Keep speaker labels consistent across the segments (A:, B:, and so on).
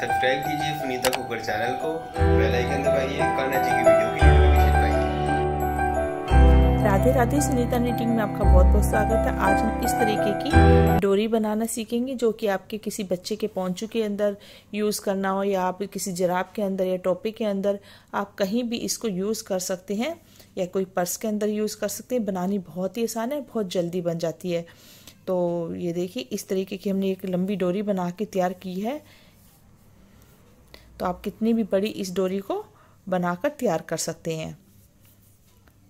A: subscribe कीजिए Sunita cooker channel को bell icon दबाइए कान्हा जी की वीडियो की नोटिफिकेशन पाइए राधे राधे सुनीता निटिंग में आपका बहुत बहुत स्वागत है आज हम इस तरीके की डोरी बनाना सीखेंगे जो कि आपके किसी बच्चे के पौचू के अंदर यूज़ करना हो या आप किसी जराब के अंदर या टोपी के अंदर आप कहीं भी इसको यूज़ कर सकते हैं या कोई पर्स के अंदर यूज़ कर सकते हैं बनानी बहुत ही आसान है बहुत जल्दी बन जाती है तो ये देखिए इस तरीके की हमने एक लंबी डोरी बना के तैयार की है तो आप कितनी भी बड़ी इस डोरी को बनाकर तैयार कर सकते हैं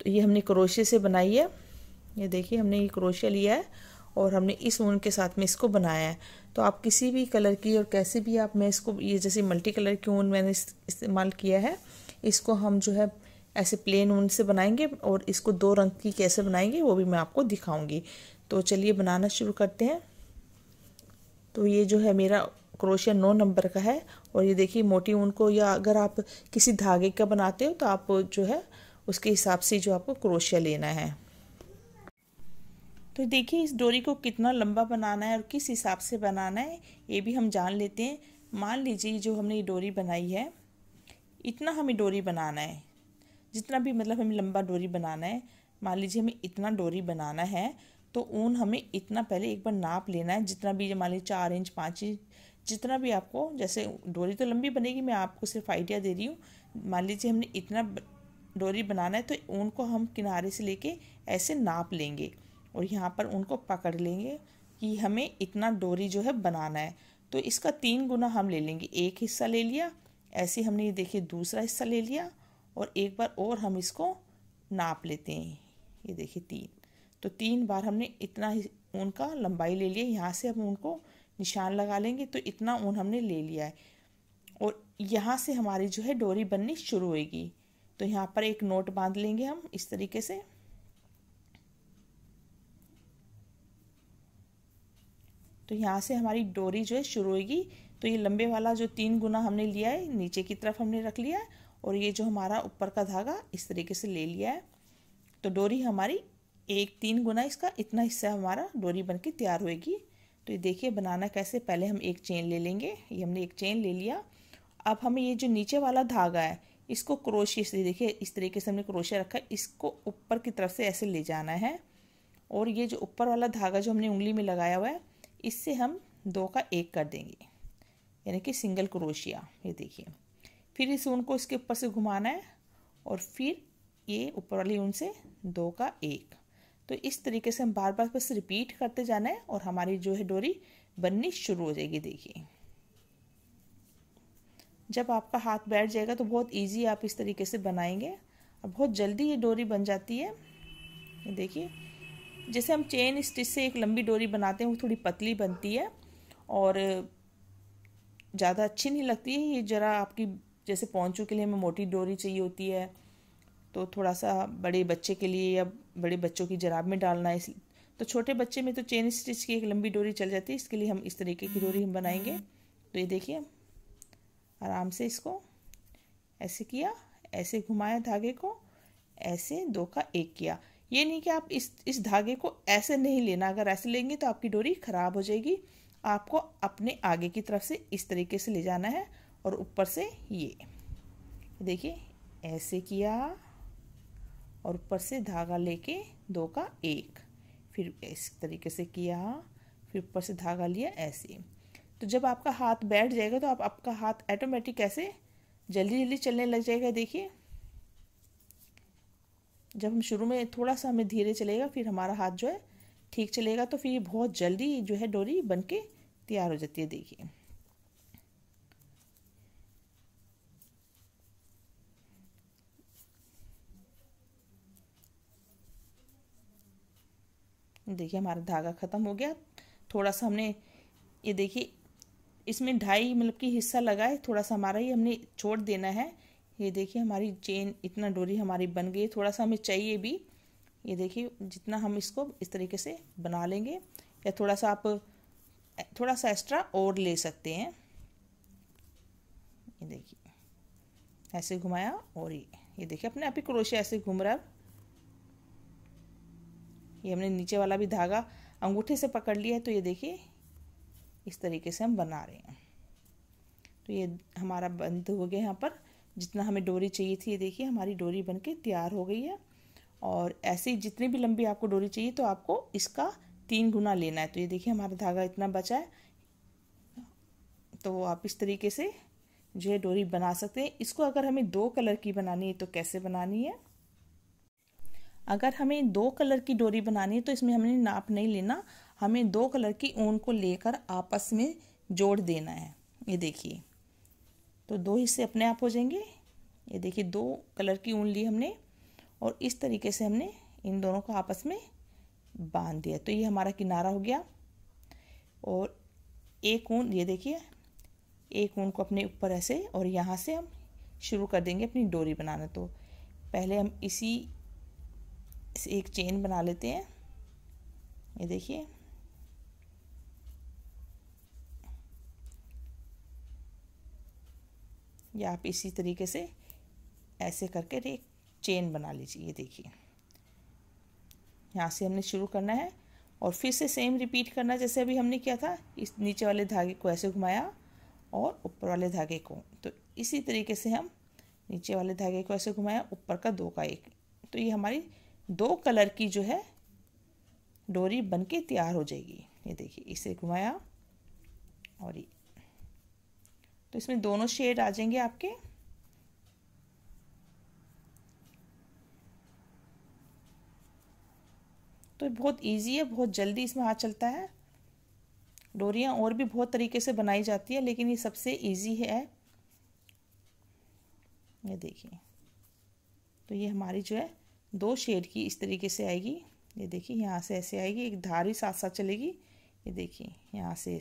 A: तो ये हमने क्रोशिया से बनाई है ये देखिए हमने ये क्रोशिया लिया है और हमने इस ऊन के साथ में इसको बनाया है तो आप किसी भी कलर की और कैसे भी आप मैं इसको ये जैसे मल्टी कलर की ऊन मैंने इस्तेमाल किया है इसको हम जो है ऐसे प्लेन ऊन से बनाएंगे और इसको दो रंग की कैसे बनाएंगे वो भी मैं आपको दिखाऊंगी तो चलिए बनाना शुरू करते हैं तो ये जो है मेरा क्रोशिया नौ नंबर का है और ये देखिए मोटी ऊन को या अगर आप किसी धागे का बनाते हो तो आप जो है उसके हिसाब से जो आपको क्रोशिया लेना है तो देखिए इस डोरी को कितना लंबा बनाना है और किस हिसाब से बनाना है ये भी हम जान लेते हैं मान लीजिए जो हमने ये डोरी बनाई है इतना हमें डोरी बनाना है जितना भी मतलब हमें लंबा डोरी बनाना है मान लीजिए हमें इतना डोरी बनाना है तो ऊन हमें इतना पहले एक बार नाप लेना है जितना भी मान लीजिए चार इंच पाँच इंच जितना भी आपको जैसे डोरी तो लंबी बनेगी मैं आपको सिर्फ आइडिया दे रही हूँ मान लीजिए हमने इतना डोरी बनाना है तो ऊन को हम किनारे से लेके ऐसे नाप लेंगे और यहाँ पर उनको पकड़ लेंगे कि हमें इतना डोरी जो है बनाना है तो इसका तीन गुना हम ले लेंगे एक हिस्सा ले लिया ऐसे हमने ये देखिए दूसरा हिस्सा ले लिया और एक बार और हम इसको नाप लेते हैं ये देखिए तीन तो तीन बार हमने इतना उनका लंबाई ले लिया यहाँ से हम उनको निशान लगा लेंगे तो इतना ऊन हमने ले लिया है और यहाँ से हमारी जो है डोरी बननी शुरू होगी तो यहाँ पर एक नोट बांध लेंगे हम इस तरीके से तो यहाँ से हमारी डोरी जो है शुरू होगी तो ये लंबे वाला जो तीन गुना हमने लिया है नीचे की तरफ हमने रख लिया है और ये जो हमारा ऊपर का धागा इस तरीके से ले लिया है तो डोरी हमारी एक तीन गुना इसका इतना हिस्सा हमारा डोरी बन के तैयार होएगी तो ये देखिए बनाना कैसे पहले हम एक चेन ले लेंगे ये हमने एक चेन ले लिया अब हमें ये जो नीचे वाला धागा है इसको क्रोशिया से देखिए इस तरीके से हमने क्रोशिया रखा है इसको ऊपर की तरफ से ऐसे ले जाना है और ये जो ऊपर वाला धागा जो हमने उंगली में लगाया हुआ है इससे हम दो का एक कर देंगे यानी कि सिंगल क्रोशिया ये देखिए फिर इस ऊन को इसके ऊपर से घुमाना है और फिर ये ऊपर वाली ऊन से दो का एक तो इस तरीके से हम बार बार बस रिपीट करते जाना है और हमारी जो है डोरी बननी शुरू हो जाएगी देखिए जब आपका हाथ बैठ जाएगा तो बहुत इजी आप इस तरीके से बनाएंगे और बहुत जल्दी ये डोरी बन जाती है देखिए जैसे हम चेन स्टिच से एक लंबी डोरी बनाते हैं वो थोड़ी पतली बनती है और ज़्यादा अच्छी नहीं लगती है ये ज़रा आपकी जैसे पौचों के लिए हमें मोटी डोरी चाहिए होती है तो थोड़ा सा बड़े बच्चे के लिए या बड़े बच्चों की जराब में डालना है इस तो छोटे बच्चे में तो चेन स्टिच की एक लंबी डोरी चल जाती है इसके लिए हम इस तरीके की डोरी हम बनाएंगे तो ये देखिए आराम से इसको ऐसे किया ऐसे घुमाया धागे को ऐसे दो का एक किया ये नहीं कि आप इस इस धागे को ऐसे नहीं लेना अगर ऐसे लेंगे तो आपकी डोरी ख़राब हो जाएगी आपको अपने आगे की तरफ से इस तरीके से ले जाना है और ऊपर से ये देखिए ऐसे किया और ऊपर से धागा लेके दो का एक फिर इस तरीके से किया फिर ऊपर से धागा लिया ऐसे तो जब आपका हाथ बैठ जाएगा तो आप आपका हाथ ऐटोमेटिक कैसे जल्दी जल्दी चलने लग जाएगा देखिए जब हम शुरू में थोड़ा सा हमें धीरे चलेगा फिर हमारा हाथ जो है ठीक चलेगा तो फिर ये बहुत जल्दी जो है डोरी बन के तैयार हो जाती है देखिए देखिए हमारा धागा ख़त्म हो गया थोड़ा सा हमने ये देखिए इसमें ढाई मतलब कि हिस्सा लगाए थोड़ा सा हमारा ये हमने छोड़ देना है ये देखिए हमारी चेन इतना डोरी हमारी बन गई थोड़ा सा हमें चाहिए भी ये देखिए जितना हम इसको इस तरीके से बना लेंगे या थोड़ा सा आप थोड़ा सा एक्स्ट्रा और ले सकते हैं ये देखिए ऐसे घुमाया और ये ये देखिए अपने आप ही क्रोशिया ऐसे घूम रहा है ये हमने नीचे वाला भी धागा अंगूठे से पकड़ लिया है तो ये देखिए इस तरीके से हम बना रहे हैं तो ये हमारा बंद हो गया यहाँ पर जितना हमें डोरी चाहिए थी ये देखिए हमारी डोरी बन के तैयार हो गई है और ऐसे ही जितनी भी लंबी आपको डोरी चाहिए तो आपको इसका तीन गुना लेना है तो ये देखिए हमारा धागा इतना बचा है तो आप इस तरीके से जो है डोरी बना सकते हैं इसको अगर हमें दो कलर की बनानी है तो कैसे बनानी है अगर हमें दो कलर की डोरी बनानी है तो इसमें हमने नाप नहीं लेना हमें दो कलर की ऊन को लेकर आपस में जोड़ देना है ये देखिए तो दो हिस्से अपने आप हो जाएंगे ये देखिए दो कलर की ऊन ली हमने और इस तरीके से हमने इन दोनों को आपस में बांध दिया तो ये हमारा किनारा हो गया और एक ऊन ये देखिए एक ऊन को अपने ऊपर ऐसे और यहाँ से हम शुरू कर देंगे अपनी डोरी बनाना तो पहले हम इसी एक चेन बना लेते हैं ये देखिए या आप इसी तरीके से ऐसे करके एक चेन बना लीजिए ये देखिए यहाँ से हमने शुरू करना है और फिर से सेम रिपीट करना जैसे अभी हमने किया था इस नीचे वाले धागे को ऐसे घुमाया और ऊपर वाले धागे को तो इसी तरीके से हम नीचे वाले धागे को ऐसे घुमाया ऊपर का दो का एक तो ये हमारी दो कलर की जो है डोरी बन के तैयार हो जाएगी ये देखिए इसे घुमाया और ये तो इसमें दोनों शेड आ जाएंगे आपके तो बहुत इजी है बहुत जल्दी इसमें हाथ चलता है डोरियाँ और भी बहुत तरीके से बनाई जाती है लेकिन ये सबसे इजी है ये देखिए तो ये हमारी जो है दो शेड की इस तरीके से आएगी ये देखिए यहाँ से ऐसे आएगी एक धार साथ साथ चलेगी ये देखिए यहाँ से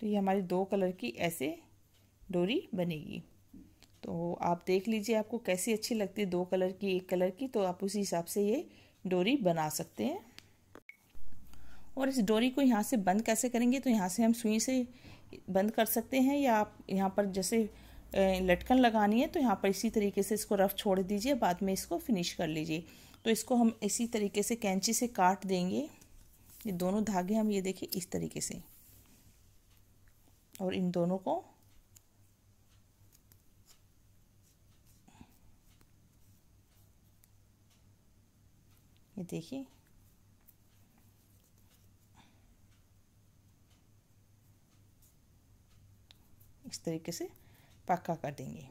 A: तो ये हमारी दो कलर की ऐसे डोरी बनेगी तो आप देख लीजिए आपको कैसी अच्छी लगती है दो कलर की एक कलर की तो आप उसी हिसाब से ये डोरी बना सकते हैं और इस डोरी को यहाँ से बंद कैसे करेंगे तो यहाँ से हम सुई से बंद कर सकते हैं या आप यहाँ पर जैसे लटकन लगानी है तो यहाँ पर इसी तरीके से इसको रफ छोड़ दीजिए बाद में इसको फिनिश कर लीजिए तो इसको हम इसी तरीके से कैंची से काट देंगे ये दोनों धागे हम ये देखिए इस तरीके से और इन दोनों को ये देखिए इस तरीके से पक्का कर देंगे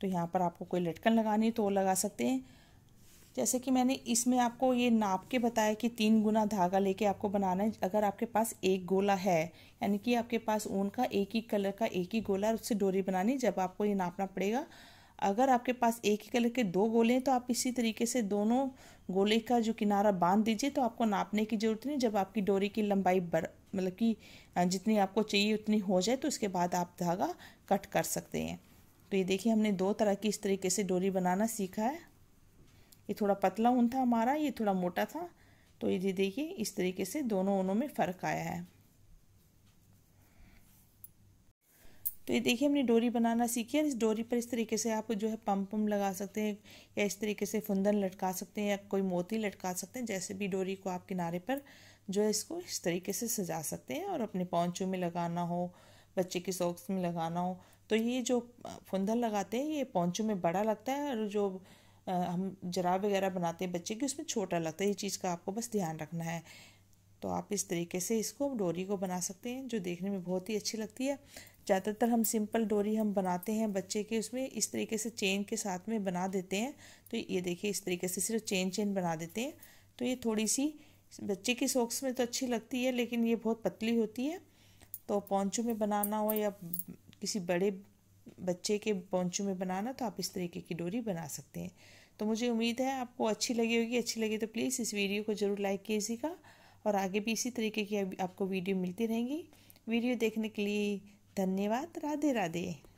A: तो यहाँ पर आपको कोई लटकन लगानी तो लगा सकते हैं जैसे कि मैंने इसमें आपको ये नाप के बताया कि तीन गुना धागा लेके आपको बनाना है अगर आपके पास एक गोला है यानी कि आपके पास ऊन का एक ही कलर का एक ही गोला और उससे डोरी बनानी जब आपको ये नापना पड़ेगा अगर आपके पास एक ही कलर के दो गोले हैं तो आप इसी तरीके से दोनों गोले का जो किनारा बांध दीजिए तो आपको नापने की ज़रूरत नहीं जब आपकी डोरी की लंबाई बर मतलब कि जितनी आपको चाहिए उतनी हो जाए तो उसके बाद आप धागा कट कर सकते हैं तो ये देखिए हमने दो तरह की इस तरीके से डोरी बनाना सीखा है ये थोड़ा पतला ऊन था हमारा ये थोड़ा मोटा था तो ये देखिए इस तरीके से दोनों ऊनों में फ़र्क आया है तो ये देखिए हमने डोरी बनाना सीखी है इस डोरी पर इस तरीके से आप जो है पंप पम्प लगा सकते हैं या इस तरीके से फुंदन लटका सकते हैं या कोई मोती लटका सकते हैं जैसे भी डोरी को आप किनारे पर जो है इसको इस तरीके से सजा सकते हैं और अपने पौचों में लगाना हो बच्चे की सॉक्स में लगाना हो तो ये जो फुंदल लगाते हैं ये पौचों में बड़ा लगता है और जो हम जराब वगैरह बनाते हैं बच्चे की उसमें छोटा लगता है ये चीज़ का आपको बस ध्यान रखना है तो आप इस तरीके से इसको डोरी को बना सकते हैं जो देखने में बहुत ही अच्छी लगती है ज़्यादातर हम सिंपल डोरी हम बनाते हैं बच्चे के उसमें इस तरीके से चेन के साथ में बना देते हैं तो ये देखिए इस तरीके से सिर्फ चेन चेन बना देते हैं तो ये थोड़ी सी बच्चे की सॉक्स में तो अच्छी लगती है लेकिन ये बहुत पतली होती है तो पौचू में बनाना हो या किसी बड़े बच्चे के पौचू में बनाना तो आप इस तरीके की डोरी बना सकते हैं तो मुझे उम्मीद है आपको अच्छी लगी होगी अच्छी लगी तो प्लीज़ इस वीडियो को ज़रूर लाइक कीजिएगा और आगे भी इसी तरीके की आपको वीडियो मिलती रहेंगी वीडियो देखने के लिए धन्यवाद राधे राधे